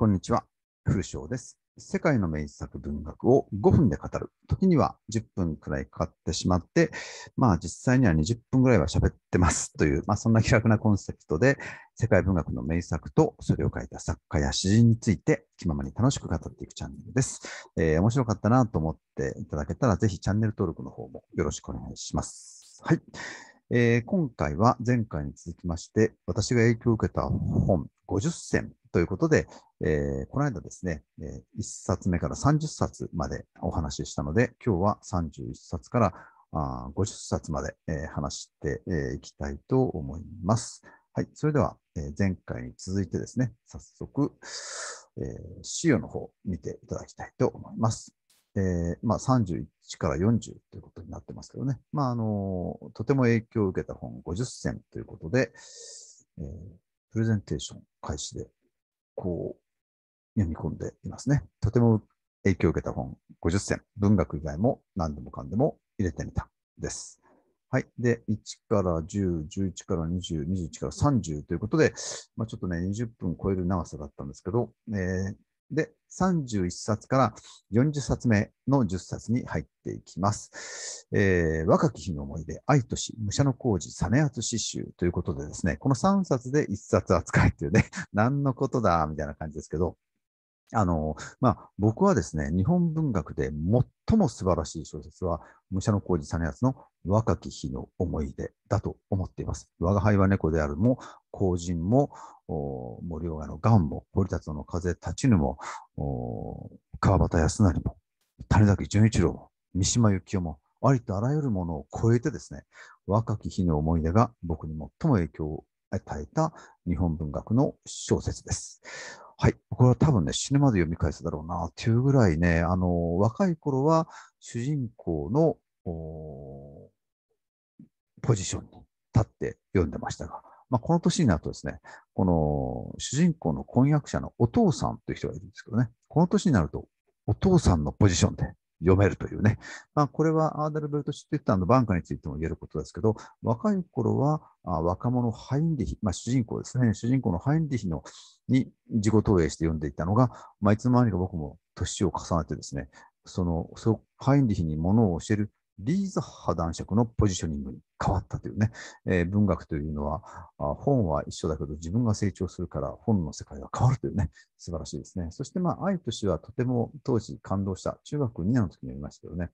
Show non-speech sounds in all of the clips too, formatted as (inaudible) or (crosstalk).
こんにちは。古翔です。世界の名作文学を5分で語る。時には10分くらいかかってしまって、まあ実際には20分くらいは喋ってますという、まあそんな気楽なコンセプトで、世界文学の名作とそれを書いた作家や詩人について気ままに楽しく語っていくチャンネルです。えー、面白かったなと思っていただけたら、ぜひチャンネル登録の方もよろしくお願いします。はい。えー、今回は前回に続きまして、私が影響を受けた本50選ということで、えー、この間ですね、えー、1冊目から30冊までお話ししたので、今日は31冊からあ50冊まで、えー、話してい、えー、きたいと思います。はい、それでは、えー、前回に続いてですね、早速、えー、資料の方見ていただきたいと思います。えーまあ、31から40ということになってますけどね、まああのとても影響を受けた本50選ということで、えー、プレゼンテーション開始でこう、読み込んでいますね。とても影響を受けた本50選、文学以外も何でもかんでも入れてみたです。はい。で、1から10、11から20、21から30ということで、まあ、ちょっとね、20分超える長さだったんですけど、えー、で、31冊から40冊目の10冊に入っていきます。えー、若き日の思い出、愛とし、武者の工事、実厚詩集ということでですね、この3冊で1冊扱いっていうね、(laughs) 何のことだ、みたいな感じですけど、あの、まあ、僕はですね、日本文学で最も素晴らしい小説は、武者の工子実んの若き日の思い出だと思っています。我が輩は猫であるも、後人も、森岡のガンも、堀達の風立ちぬも、川端康成も、谷崎潤一郎も、三島由紀夫も、ありとあらゆるものを超えてですね、若き日の思い出が僕に最も影響を与えた日本文学の小説です。はい、僕は多分ね、死ぬまで読み返すだろうなっていうぐらいね、あの若い頃は主人公のポジションに立って読んでましたが、まあ、この年になるとですね、この主人公の婚約者のお父さんという人がいるんですけどね、この年になるとお父さんのポジションで読めるというね。まあ、これはアーダルベルト・シュテッタンのバンカについても言えることですけど、若い頃は若者ハインディヒ、まあ、主人公ですね、主人公のハインディヒのに自己投影して読んでいたのが、まあ、いつの間にか僕も年を重ねてですね、そのそハインディヒにものを教えるリーズ破断色のポジショニングに変わったというね、えー、文学というのは本は一緒だけど自分が成長するから本の世界が変わるというね、素晴らしいですね。そして、まあ、愛と死はとても当時感動した、中学2年の時に読みましたけどね、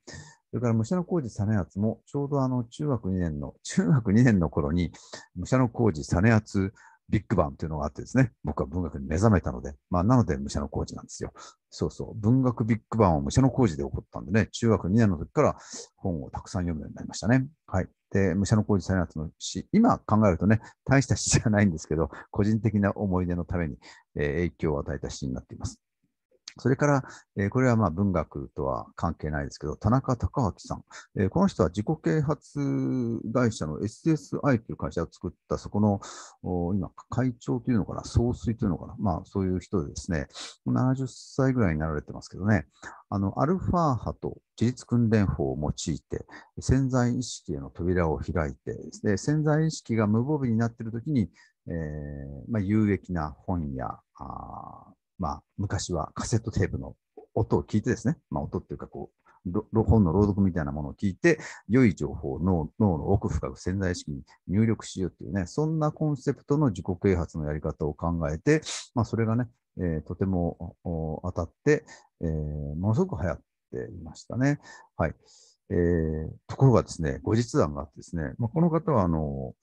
それから武者の工事実篤もちょうどあの中学2年の、中学2年の頃に武者の工事実篤ビッグバンというのがあってですね、僕は文学に目覚めたので、まあ、なので武者の工事なんですよ。そうそう、文学ビッグバンは武者の工事で起こったんでね、中学2年の時から本をたくさん読むようになりましたね。はい。で、武者の工事再発の詩、今考えるとね、大した詩じゃないんですけど、個人的な思い出のために、えー、影響を与えた詩になっています。それから、えー、これはまあ文学とは関係ないですけど、田中隆明さん、えー、この人は自己啓発会社の SSI という会社を作った、そこの今、会長というのかな、総帥というのかな、まあ、そういう人でですね、70歳ぐらいになられてますけどね、あのアルファ波と自立訓練法を用いて、潜在意識への扉を開いて、で潜在意識が無防備になっているときに、えーまあ、有益な本やあまあ、昔はカセットテープの音を聞いてですね、まあ、音っていうかこう、本の朗読みたいなものを聞いて、良い情報を脳の奥深く潜在意識に入力しようっていうね、そんなコンセプトの自己啓発のやり方を考えて、まあ、それがね、えー、とても当たって、えー、ものすごく流行っていましたね。はい。えー、ところがですね、後日談があってですね、まあ、この方はあの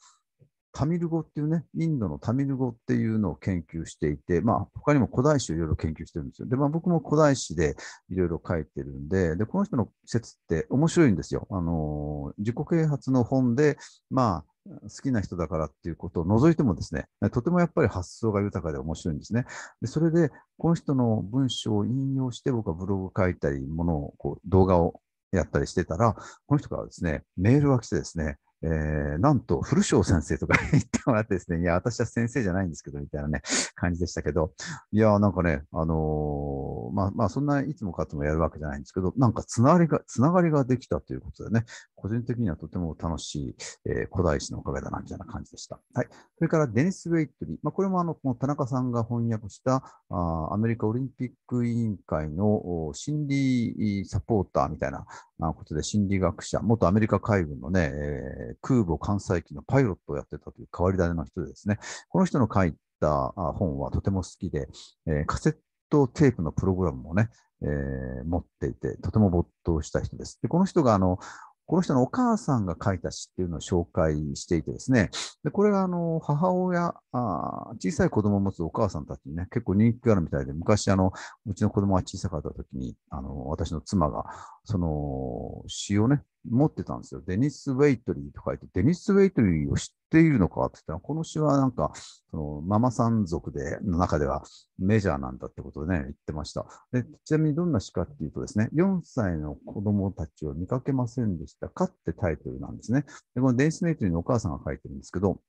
タミル語っていうね、インドのタミル語っていうのを研究していて、まあ、他にも古代史をいろいろ研究してるんですよ。で、まあ、僕も古代史でいろいろ書いてるんで、で、この人の説って面白いんですよ。あのー、自己啓発の本で、まあ、好きな人だからっていうことを除いてもですね、とてもやっぱり発想が豊かで面白いんですね。でそれで、この人の文章を引用して、僕はブログ書いたり、ものをこう動画をやったりしてたら、この人からですね、メールが来てですね、えー、なんと、古章先生とか (laughs) 言ってもらってですね、いや、私は先生じゃないんですけど、みたいなね、感じでしたけど、いや、なんかね、あのー、まあ、まあ、そんないつもかつもやるわけじゃないんですけど、なんかつながりが、つながりができたということでね、個人的にはとても楽しい、えー、古代史のおかげだな、みたいな感じでした。はい。それから、デニス・ウェイトリー。まあ、これもあの、この田中さんが翻訳したあ、アメリカオリンピック委員会の心理サポーターみたいなことで、心理学者、元アメリカ海軍のね、えーー、空母艦載機のパイロットをやってたという変わり種の人でですね、この人の書いた本はとても好きで、えー、カセットテープのプログラムもね、えー、持っていて、とても没頭した人です。で、この人があの、この人のお母さんが書いた詩っていうのを紹介していてですね、でこれがあの母親あ、小さい子供を持つお母さんたちにね、結構人気があるみたいで、昔あの、うちの子供が小さかった時に、あの私の妻が、その詩をね、持ってたんですよ。デニス・ウェイトリーと書いて、デニス・ウェイトリーを知っているのかって言ったら、この詩はなんか、そのママさん族で、の中ではメジャーなんだってことでね、言ってました。で、ちなみにどんな詩かっていうとですね、4歳の子供たちを見かけませんでしたかってタイトルなんですね。で、このデニス・ウェイトリーのお母さんが書いてるんですけど、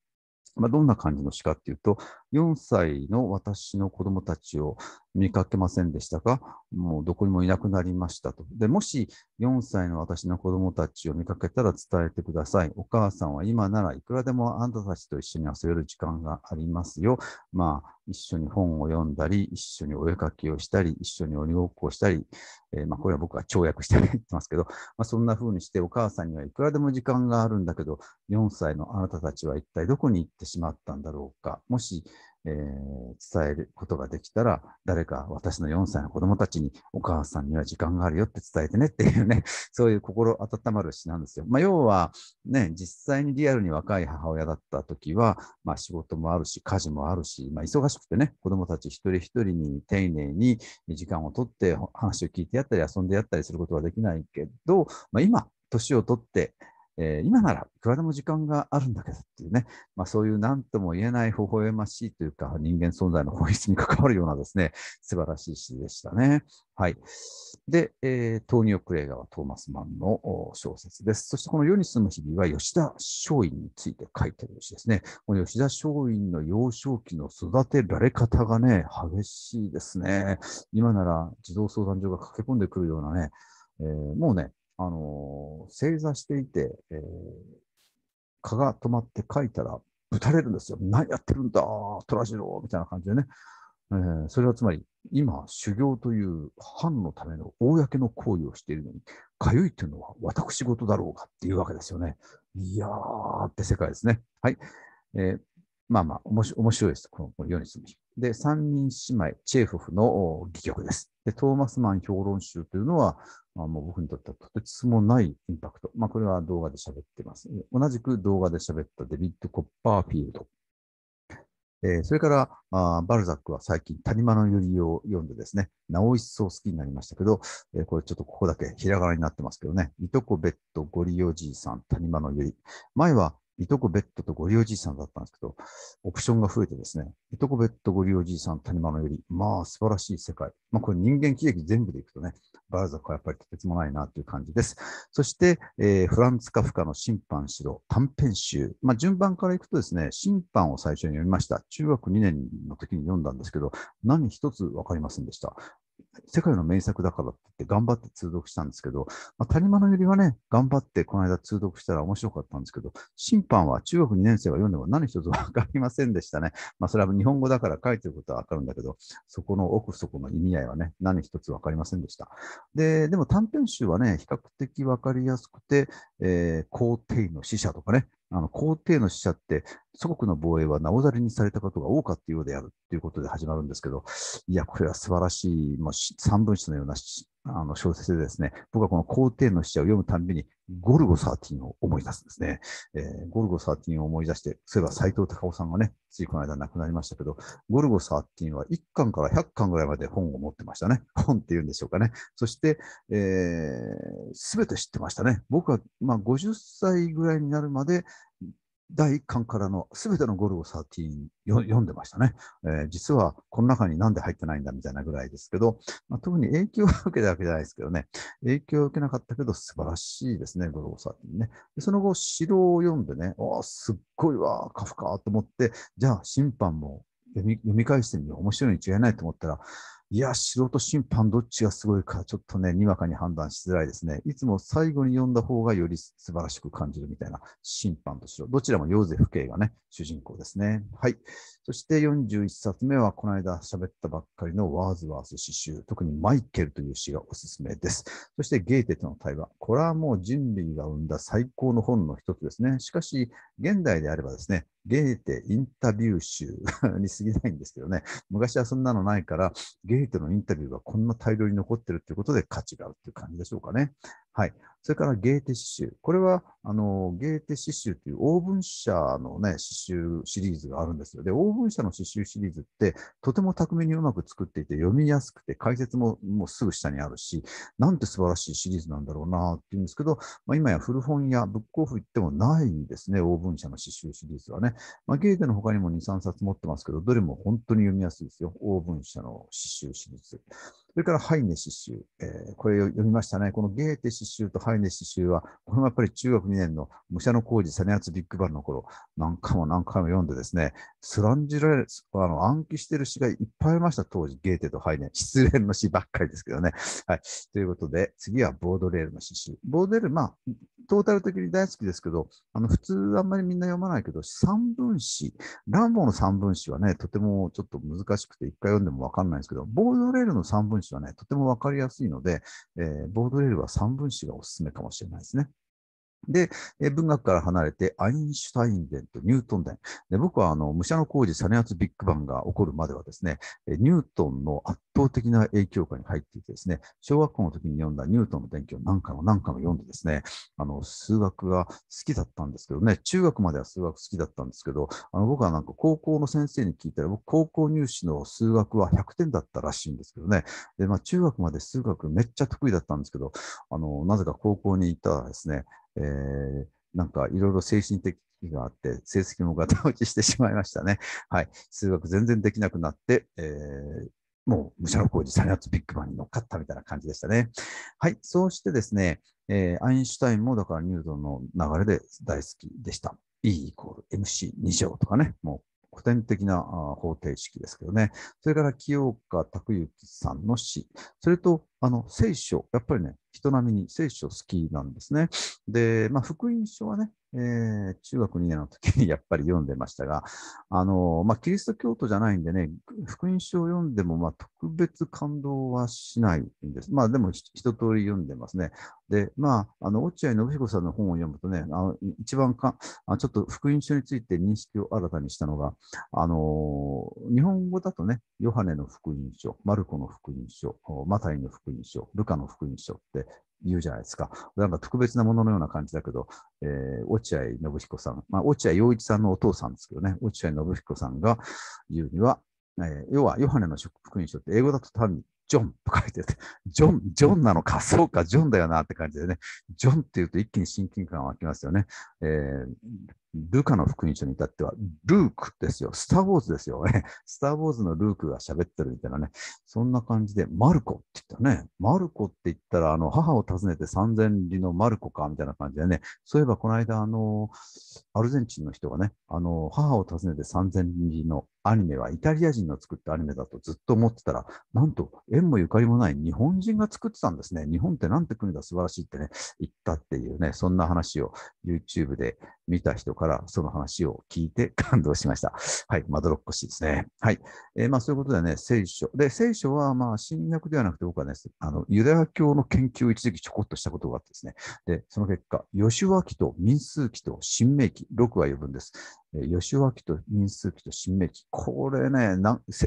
まあ、どんな感じの詩かっていうと、4歳の私の子供たちを見かけませんでしたかもうどこにもいなくなりましたと。で、もし4歳の私の子供たちを見かけたら伝えてください。お母さんは今ならいくらでもあんたたちと一緒に遊べる時間がありますよ。まあ、一緒に本を読んだり、一緒にお絵かきをしたり、一緒に鬼ごっこをしたり、えー、まあ、これは僕は跳躍して言ってますけど、まあ、そんな風にしてお母さんにはいくらでも時間があるんだけど、4歳のあなたたちは一体どこに行ってしまったんだろうか。もし、えー、伝えることができたら、誰か私の4歳の子供たちに、お母さんには時間があるよって伝えてねっていうね、(laughs) そういう心温まる詩なんですよ。まあ、要は、ね、実際にリアルに若い母親だった時は、まあ、仕事もあるし、家事もあるし、まあ、忙しくてね、子供たち一人一人に丁寧に時間をとって話を聞いてやったり遊んでやったりすることはできないけど、まあ、今、年を取って、えー、今ならいくらでも時間があるんだけどっていうね、まあ、そういう何とも言えない微笑ましいというか、人間存在の本質に関わるようなですね、素晴らしい詩でしたね。はい。で、えー、トーニオ・クレガーはトーマス・マンの小説です。そしてこの世に住む日々は吉田松陰について書いてる詩ですね。この吉田松陰の幼少期の育てられ方がね、激しいですね。今なら児童相談所が駆け込んでくるようなね、えー、もうね、あの正座していて、えー、蚊が止まって書いたら、ぶたれるんですよ。何やってるんだ、トラジローみたいな感じでね。えー、それはつまり、今、修行という藩のための公の行為をしているのに、かゆいというのは私事だろうかっていうわけですよね。いやーって世界ですね。はい。えー、まあまあ、おもし面白いです。この世に住み。で、三人姉妹、チェーフフの戯曲です。で、トーマスマン評論集というのは、まあ、もう僕にとってはとてつもないインパクト。まあ、これは動画で喋ってます。同じく動画で喋ったデビッド・コッパーフィールド。えー、それからあ、バルザックは最近、谷間のゆりを読んでですね、なお一層好きになりましたけど、えー、これちょっとここだけ平仮名になってますけどね、いとこベッド、ゴリおじいさん、谷間のゆり。前はいとこベッドとゴリおじいさんだったんですけど、オプションが増えてですね、いとこベッド、ゴリおじいさん、谷間のより、まあ素晴らしい世界。まあこれ人間喜劇全部でいくとね、バーザクはやっぱりとてつもないなという感じです。そして、えー、フランツ・カフカの審判指導、短編集。まあ順番からいくとですね、審判を最初に読みました。中学2年の時に読んだんですけど、何一つわかりませんでした。世界の名作だからって言って頑張って通読したんですけど、まあ、谷間のよりはね、頑張ってこの間通読したら面白かったんですけど、審判は中学2年生が読んでも何一つわかりませんでしたね。まあ、それは日本語だから書いてることはわかるんだけど、そこの奥底の意味合いはね、何一つわかりませんでした。で、でも短編集はね、比較的わかりやすくて、えー、皇帝の使者とかね、あの皇帝の使者って祖国の防衛はなおざりにされたことが多かったようであるということで始まるんですけど、いや、これは素晴らしい、もう三文書のようなあの小説でですね、僕はこの皇帝の使者を読むたんびに、ゴルゴ13を思い出すんですね。えー、ゴルゴ13を思い出して、そういえば斎藤隆夫さんがね、ついこの間亡くなりましたけど、ゴルゴ13は1巻から100巻ぐらいまで本を持ってましたね。本っていうんでしょうかね。そして、す、えー、べ、て知ってましたね。僕は、まあ、50歳ぐらいになるまで、第1巻からの全てのゴルゴ13よ読んでましたね、えー、実はこの中になんで入ってないんだみたいなぐらいですけど、まあ、特に影響を受けたわけじゃないですけどね、影響を受けなかったけど素晴らしいですね、ゴルゴ13ね。でその後、城を読んでね、おあ、すっごいわ、カフカと思って、じゃあ審判も読み返してみよう、面白いに違いないと思ったら、いや、素人審判どっちがすごいか、ちょっとね、にわかに判断しづらいですね。いつも最後に読んだ方がより素晴らしく感じるみたいな審判としろ。どちらもヨーゼフ系がね、主人公ですね。はい。そして41冊目は、この間喋ったばっかりのワーズワース詩集、特にマイケルという詩がおすすめです。そしてゲーテとの対話。これはもう人類が生んだ最高の本の一つですね。しかし、現代であればですね、ゲーテインタビュー集 (laughs) に過ぎないんですけどね、昔はそんなのないから、ゲーテのインタビューがこんな大量に残ってるっていうことで価値があるっていう感じでしょうかね。はい。それからゲーテ刺繍。これは、あの、ゲーテ刺繍というオーブン社のね、刺繍シリーズがあるんですよ。で、オーブン社の刺繍シリーズって、とても巧みにうまく作っていて、読みやすくて、解説ももうすぐ下にあるし、なんて素晴らしいシリーズなんだろうなっていうんですけど、まあ、今や古本やブックオフ行ってもないんですね、オーブン社の刺繍シリーズはね。まあ、ゲーテの他にも2、3冊持ってますけど、どれも本当に読みやすいですよ。オーブン社の刺繍シリーズ。それからハイネ詩集、えー、これ読みましたね。このゲーテ詩集とハイネ詩集は、これもやっぱり中学2年の武者の工事、サネアツビッグバンの頃、何回も何回も読んでですね、スランジられ、あの暗記してる詩がいっぱいありました、当時、ゲーテとハイネ。失恋の詩ばっかりですけどね。はい。ということで、次はボードレールの詩集。ボードレール、まあ、トータル的に大好きですけど、あの普通あんまりみんな読まないけど、三分詩、ランボーの三分詩はね、とてもちょっと難しくて、一回読んでもわかんないんですけど、ボードレールの三分子はね、とても分かりやすいので、えー、ボードレールは3分子がおすすめかもしれないですね。で、文学から離れて、アインシュタイン伝とニュートン伝。で僕は、あの、武者の工事、サネアツビッグバンが起こるまではですね、ニュートンの圧倒的な影響下に入っていてですね、小学校の時に読んだニュートンの伝記を何回も何回も読んでですね、あの、数学が好きだったんですけどね、中学までは数学好きだったんですけど、あの、僕はなんか高校の先生に聞いたら、僕、高校入試の数学は100点だったらしいんですけどね、で、まあ、中学まで数学めっちゃ得意だったんですけど、あの、なぜか高校に行ったらですね、えー、なんかいろいろ精神的があって、成績もガタ落ちしてしまいましたね。(laughs) はい。数学全然できなくなって、えー、もう、武者の工事やつビッグバンに乗っかったみたいな感じでしたね。はい。そうしてですね、えー、アインシュタインもだからニュートンの流れで大好きでした。E イコール MC2 乗とかね、もう古典的な方程式ですけどね。それから清岡拓之さんの詩。それと、あの、聖書。やっぱりね、人並みに聖書好きなんですね。で、まあ、福音書はね、えー、中学2年の時に (laughs) やっぱり読んでましたが、あの、まあ、キリスト教徒じゃないんでね、福音書を読んでも、まあ、特別感動はしないんです。まあ、でも一通り読んでますね。で、まあ、あの落合信彦さんの本を読むとね、あの一番かあ、ちょっと福音書について認識を新たにしたのが、あのー、日本語だとね、ヨハネの福音書、マルコの福音書、マタイの福音書、ルカの福音書って言うじゃないですか。なんか特別なもののような感じだけど、えー、落合信彦さん、まあ、落合陽一さんのお父さんですけどね、落合信彦さんが言うには、えー、要は、ヨハネの福音書って英語だと単にジョンと書いてて、ジョン、ジョンなのか、そうか、ジョンだよなって感じでね、ジョンって言うと一気に親近感湧きますよね。えー、ルカの福音書に至っては、ルークですよ。スター・ウォーズですよ。スター・ウォーズのルークが喋ってるみたいなね。そんな感じで、マルコって言ったね。マルコって言ったら、あの、母を訪ねて三千里のマルコか、みたいな感じでね。そういえば、この間、あの、アルゼンチンの人がね、あの、母を訪ねて三千里のアニメはイタリア人の作ったアニメだとずっと思ってたら、なんと縁もゆかりもない日本人が作ってたんですね。日本ってなんて国だ素晴らしいってね、言ったっていうね、そんな話を YouTube で見た人からその話を聞いて (laughs) 感動しました。はい、まどろっこしいですね。はい。えー、まあそういうことでね、聖書。で、聖書はまあ新約ではなくて僕はね、あの、ユダヤ教の研究を一時期ちょこっとしたことがあってですね。で、その結果、ヨシュワ記と民数記と新明記、6は呼ぶんです。吉脇と因数記と新明記。これね、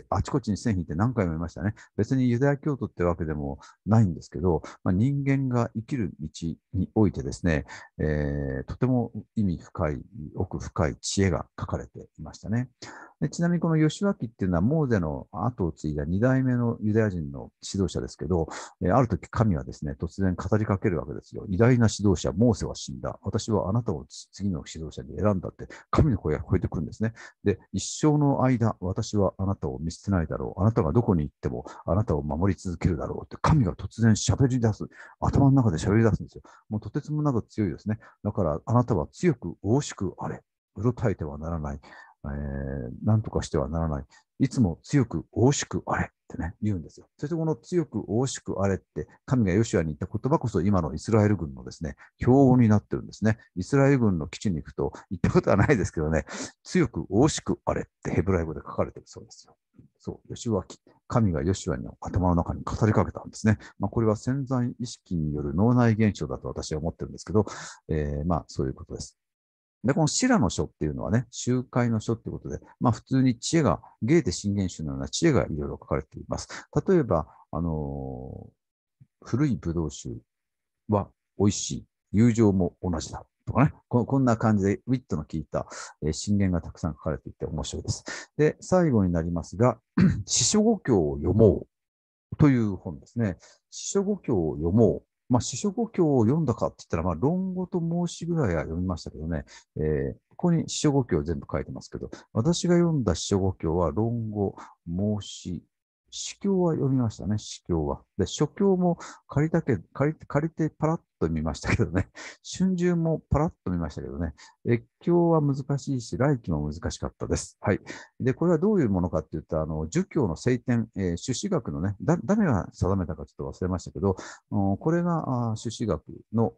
あちこちに線引いて何回も言いましたね。別にユダヤ教徒ってわけでもないんですけど、まあ、人間が生きる道においてですね、えー、とても意味深い、奥深い知恵が書かれていましたね。でちなみにこの吉脇っていうのは、モーゼの後を継いだ2代目のユダヤ人の指導者ですけど、えー、ある時神はですね、突然語りかけるわけですよ。偉大な指導者、モーセは死んだ。私はあなたを次の指導者に選んだって、神の声が聞こえてくるんですね。で、一生の間、私はあなたを見捨てないだろう。あなたがどこに行っても、あなたを守り続けるだろうって、神が突然喋り出す。頭の中で喋り出すんですよ。もうとてつもなく強いですね。だから、あなたは強く、大しくあれ。うろたえてはならない。えー、何とかしてはならない。いつも強く、惜しくあれってね、言うんですよ。そしてこの強く、惜しくあれって、神がヨシュアに言った言葉こそ今のイスラエル軍のですね、標語になってるんですね。イスラエル軍の基地に行くと、行ったことはないですけどね、強く、惜しくあれってヘブライ語で書かれてるそうですよ。そう、ヨシュア神がヨシュアの頭の中に語りかけたんですね。まあ、これは潜在意識による脳内現象だと私は思ってるんですけど、えー、まあそういうことです。で、この白の書っていうのはね、集会の書ってことで、まあ普通に知恵が、ゲーテ信玄書のような知恵がいろいろ書かれています。例えば、あのー、古いブドウ酒は美味しい。友情も同じだ。とかねこ。こんな感じで、ウィットの効いた、えー、信玄がたくさん書かれていて面白いです。で、最後になりますが、四 (clears throat) 書五経を読もうという本ですね。四書五経を読もうまあ、四書五経を読んだかって言ったら、まあ、論語と申しぐらいは読みましたけどね、えー、ここに四書五経全部書いてますけど、私が読んだ四書五経は論語、申し、四教は読みましたね、四教は。で、書教も借りたけ、借りて、借りてパラッと見ましたけどね、(laughs) 春秋もパラッと見ましたけどね、越境は難しいし、来期も難しかったです。はい。で、これはどういうものかっていうと、あの、儒教の聖典、えー、朱子学のね、だ、誰が定めたかちょっと忘れましたけど、これが朱子学の、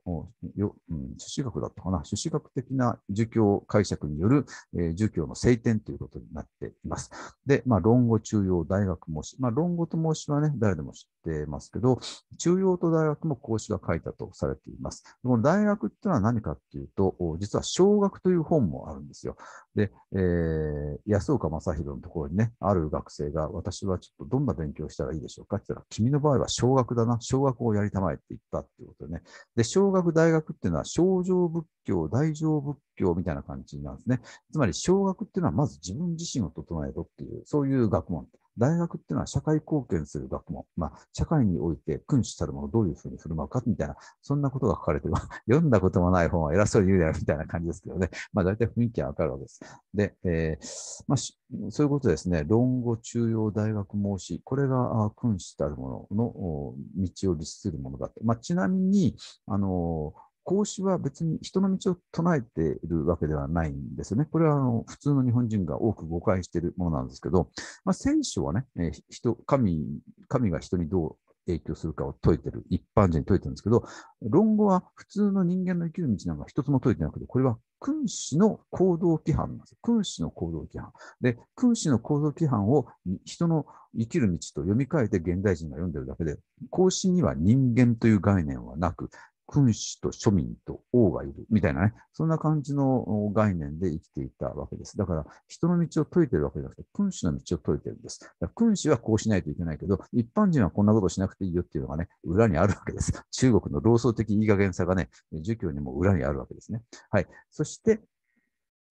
よ、うん、朱子学だったかな、朱子学的な儒教解釈による、えー、儒教の聖典ということになっています。で、まあ、論語中央大学模試。まあ、論語と申しはね、誰でも知てますけど、中央と大学も孔子が書いたとされています。この大学っていうのは何かっていうと、実は小学という本もあるんですよ。で、えー、安岡正宏のところにね、ある学生が、私はちょっとどんな勉強したらいいでしょうかって言ったら、君の場合は小学だな、小学をやりたまえって言ったっていうことでね。で、小学、大学っていうのは、小乗仏教、大乗仏教みたいな感じなんですね。つまり、小学っていうのは、まず自分自身を整えろっていう、そういう学問。大学っていうのは社会貢献する学問、まあ、社会において君主たるものをどういうふうに振る舞うかみたいな、そんなことが書かれてる。(laughs) 読んだこともない本は偉そうに言うなよみたいな感じですけどね。まあ、大体雰囲気はわかるわけです。で、えー、まあ、そういうことですね。論語、中央、大学、申し、これが君主たるものの道を律するものだと。まあ、ちなみに、あのー孔子は別に人の道を唱えているわけではないんですよね。これはあの普通の日本人が多く誤解しているものなんですけど、まあ、聖書はね、え人神神が人にどう影響するかを説いてる、一般人に説いてるんですけど、論語は普通の人間の生きる道なんか一つも説いてなくて、これは君子の行動規範なんです。君子の行動規範。で、君子の行動規範を人の生きる道と読み替えて現代人が読んでるだけで、孔子には人間という概念はなく、君主と庶民と王がいるみたいなね、そんな感じの概念で生きていたわけです。だから、人の道を解いてるわけじゃなくて、君主の道を解いてるんです。だから君主はこうしないといけないけど、一般人はこんなことしなくていいよっていうのがね、裏にあるわけです。中国の老僧的いい加減さがね、儒教にも裏にあるわけですね。はい。そして、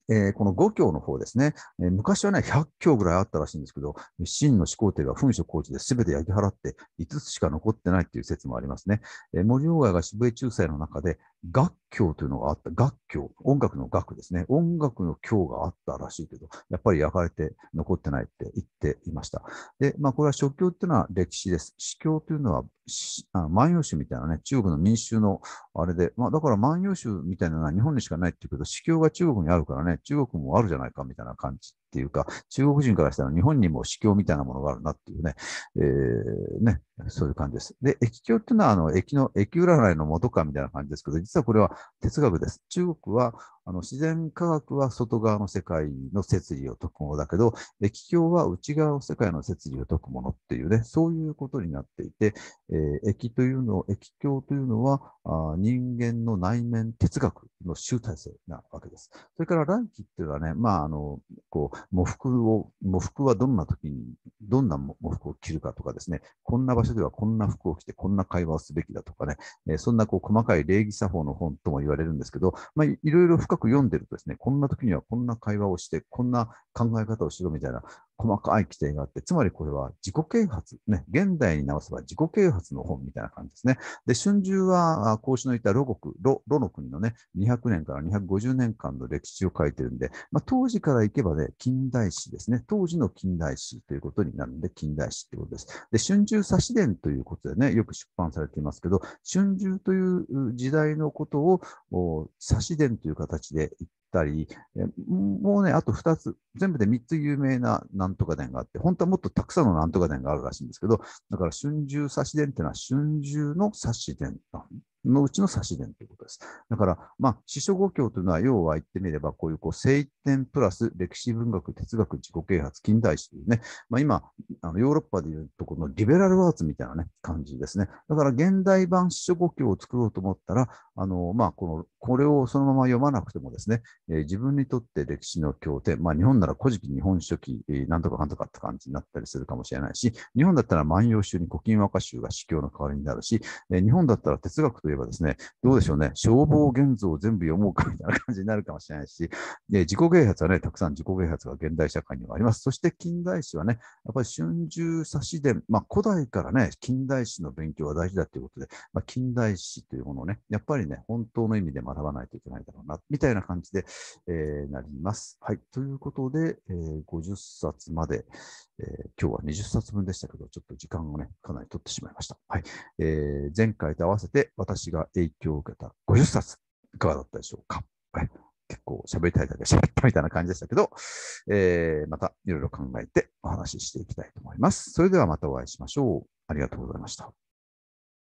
えー、この五教の方ですね、えー、昔はね、100教ぐらいあったらしいんですけど、真の始皇帝が噴書工事で全て焼き払って、5つしか残ってないっていう説もありますね。えー、森鴎外が渋江中世の中で、学教というのがあった、学教、音楽の学ですね。音楽の教があったらしいけど、やっぱり焼かれて残ってないって言っていました。で、まあこれは諸教っていうのは歴史です。司教というのは、あ万葉集みたいなね、中国の民衆のあれで、まあだから万葉集みたいなのは日本にしかないっていうけど、司教が中国にあるからね、中国もあるじゃないかみたいな感じっていうか、中国人からしたら日本にも司教みたいなものがあるなっていうね、えー、ね、そういう感じです。で、駅境っていうのは、あの、駅の、駅占いの元かみたいな感じですけど、実はこれは哲学です。中国はあの自然科学は外側の世界の摂理を解くものだけど、液境は内側の世界の摂理を解くものっていうね、そういうことになっていて、えー、液というの、液境というのはあ人間の内面哲学の集大成なわけです。それから来期っていうのはね、まあ、あの、こう、喪服を、喪服はどんな時に、どんな喪服を着るかとかですね、こんな場所ではこんな服を着てこんな会話をすべきだとかね、えー、そんなこう細かい礼儀作法の本とも言われるんですけど、まあ、いろいろ深く読んでるとですね、こんな時にはこんな会話をして、こんな考え方をしろみたいな、細かい規定があって、つまりこれは自己啓発、ね、現代に直せば自己啓発の本みたいな感じですね。で、春秋は、孔子のいたロ国、ロ、の国のね、200年から250年間の歴史を書いてるんで、まあ、当時からいけばね、近代史ですね。当時の近代史ということになるんで、近代史ってことです。で、春秋差し伝ということでね、よく出版されていますけど、春秋という時代のことを、差し伝という形でて、たり、もうね、あと2つ、全部で3つ有名ななんとか伝があって、本当はもっとたくさんのなんとか伝があるらしいんですけど、だから春秋指し伝っていうのは春秋の指し伝のうちの指し伝ということです。だから、まあ、師匠五教というのは、要は言ってみれば、こういうこう聖一点プラス歴史文学、哲学、自己啓発、近代史というね、まあ、今、あのヨーロッパでいうとこのリベラルアーツみたいなね、感じですね。だから現代版師匠五教を作ろうと思ったら、あの、まあ、このこれをそのまま読まなくてもですね、えー、自分にとって歴史の経典、まあ、日本なら古事記、日本書紀、えー、なんとかかんとかって感じになったりするかもしれないし、日本だったら万葉集に古今和歌集が司教の代わりになるし、えー、日本だったら哲学といえばですね、どうでしょうね、消防現像を全部読もうかみたいな感じになるかもしれないし、えー、自己啓発はね、たくさん自己啓発が現代社会にはあります。そして近代史はね、やっぱり春秋差し伝、まあ、古代からね、近代史の勉強は大事だということで、まあ、近代史というものをね、やっぱりね、本当の意味で学学ばないといけないだろうな、みたいな感じで、えー、なります。はい。ということで、えー、50冊まで、えー、今日は20冊分でしたけど、ちょっと時間をね、かなり取ってしまいました。はい。えー、前回と合わせて私が影響を受けた50冊、いかがだったでしょうか。はい。結構喋りたいだけ喋ったみたいな感じでしたけど、えー、またいろいろ考えてお話ししていきたいと思います。それではまたお会いしましょう。ありがとうございました。